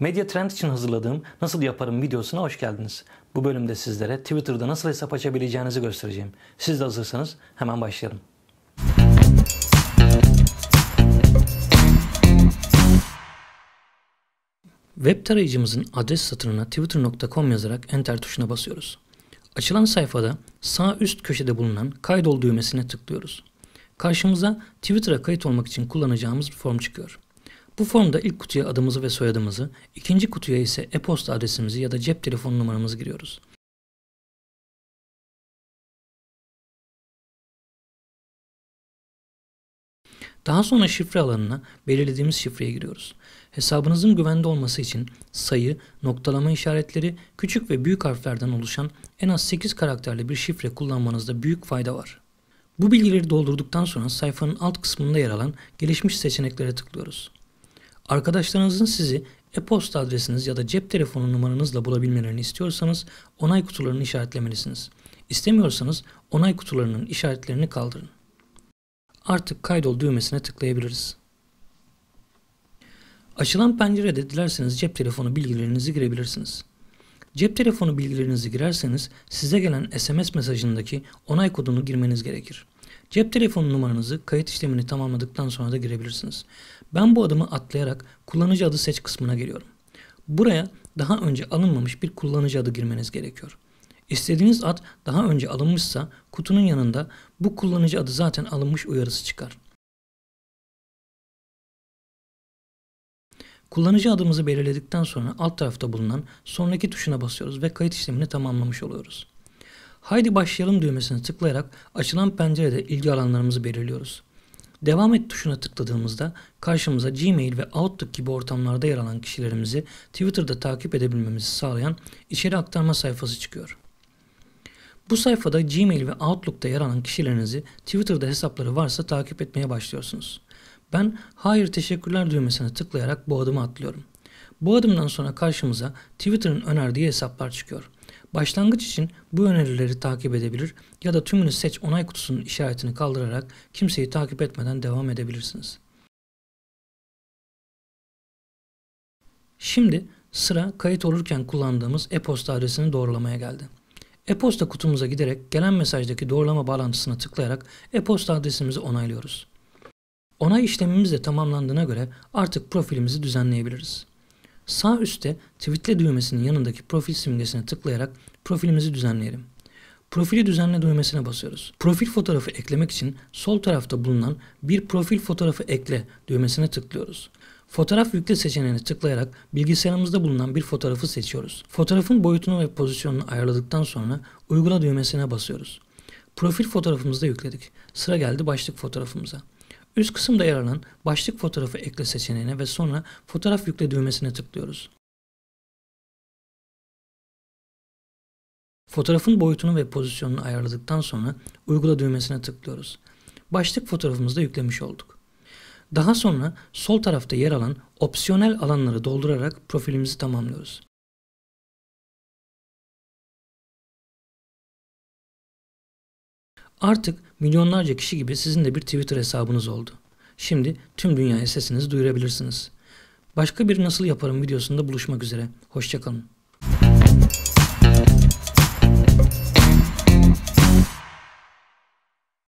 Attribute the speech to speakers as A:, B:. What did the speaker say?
A: Medya Trend için hazırladığım Nasıl Yaparım videosuna hoş geldiniz. Bu bölümde sizlere Twitter'da nasıl hesap açabileceğinizi göstereceğim. Siz de hazırsanız hemen başlayalım. Web tarayıcımızın adres satırına twitter.com yazarak enter tuşuna basıyoruz. Açılan sayfada sağ üst köşede bulunan kaydol düğmesine tıklıyoruz. Karşımıza Twitter'a kayıt olmak için kullanacağımız bir form çıkıyor. Bu formda ilk kutuya adımızı ve soyadımızı, ikinci kutuya ise e-posta adresimizi ya da cep telefon numaramızı giriyoruz. Daha sonra şifre alanına belirlediğimiz şifreye giriyoruz. Hesabınızın güvende olması için sayı, noktalama işaretleri, küçük ve büyük harflerden oluşan en az 8 karakterli bir şifre kullanmanızda büyük fayda var. Bu bilgileri doldurduktan sonra sayfanın alt kısmında yer alan gelişmiş seçeneklere tıklıyoruz. Arkadaşlarınızın sizi e-posta adresiniz ya da cep telefonu numaranızla bulabilmelerini istiyorsanız onay kutularını işaretlemelisiniz. İstemiyorsanız onay kutularının işaretlerini kaldırın. Artık kaydol düğmesine tıklayabiliriz. Açılan pencerede dilerseniz cep telefonu bilgilerinizi girebilirsiniz. Cep telefonu bilgilerinizi girerseniz size gelen SMS mesajındaki onay kodunu girmeniz gerekir. Cep telefonu numaranızı kayıt işlemini tamamladıktan sonra da girebilirsiniz. Ben bu adımı atlayarak kullanıcı adı seç kısmına geliyorum. Buraya daha önce alınmamış bir kullanıcı adı girmeniz gerekiyor. İstediğiniz ad daha önce alınmışsa kutunun yanında bu kullanıcı adı zaten alınmış uyarısı
B: çıkar. Kullanıcı
A: adımızı belirledikten sonra alt tarafta bulunan sonraki tuşuna basıyoruz ve kayıt işlemini tamamlamış oluyoruz. Haydi başlayalım düğmesine tıklayarak açılan pencerede ilgi alanlarımızı belirliyoruz. Devam et tuşuna tıkladığımızda karşımıza Gmail ve Outlook gibi ortamlarda yer alan kişilerimizi Twitter'da takip edebilmemizi sağlayan içeri aktarma sayfası çıkıyor. Bu sayfada Gmail ve Outlook'ta yer alan kişilerinizi Twitter'da hesapları varsa takip etmeye başlıyorsunuz. Ben hayır teşekkürler düğmesine tıklayarak bu adımı atlıyorum. Bu adımdan sonra karşımıza Twitter'ın önerdiği hesaplar çıkıyor. Başlangıç için bu önerileri takip edebilir ya da tümünü seç onay kutusunun işaretini kaldırarak kimseyi
B: takip etmeden devam edebilirsiniz.
A: Şimdi sıra kayıt olurken kullandığımız e-posta adresini doğrulamaya geldi. E-posta kutumuza giderek gelen mesajdaki doğrulama bağlantısına tıklayarak e-posta adresimizi onaylıyoruz. Onay işlemimiz de tamamlandığına göre artık profilimizi düzenleyebiliriz. Sağ üstte tweetle düğmesinin yanındaki profil simgesine tıklayarak profilimizi düzenleyelim. Profili düzenle düğmesine basıyoruz. Profil fotoğrafı eklemek için sol tarafta bulunan bir profil fotoğrafı ekle düğmesine tıklıyoruz. Fotoğraf yükle seçeneğine tıklayarak bilgisayarımızda bulunan bir fotoğrafı seçiyoruz. Fotoğrafın boyutunu ve pozisyonunu ayarladıktan sonra uygula düğmesine basıyoruz. Profil fotoğrafımızı da yükledik. Sıra geldi başlık fotoğrafımıza. Üst kısımda yer alan başlık fotoğrafı ekle seçeneğine ve sonra fotoğraf yükle düğmesine
B: tıklıyoruz. Fotoğrafın
A: boyutunu ve pozisyonunu ayarladıktan sonra uygula düğmesine tıklıyoruz. Başlık fotoğrafımızı da yüklemiş olduk. Daha sonra sol tarafta yer alan opsiyonel alanları
B: doldurarak profilimizi tamamlıyoruz.
A: Artık milyonlarca kişi gibi sizin de bir Twitter hesabınız oldu. Şimdi tüm dünyaya sesinizi duyurabilirsiniz. Başka bir nasıl yaparım videosunda buluşmak üzere. Hoşçakalın.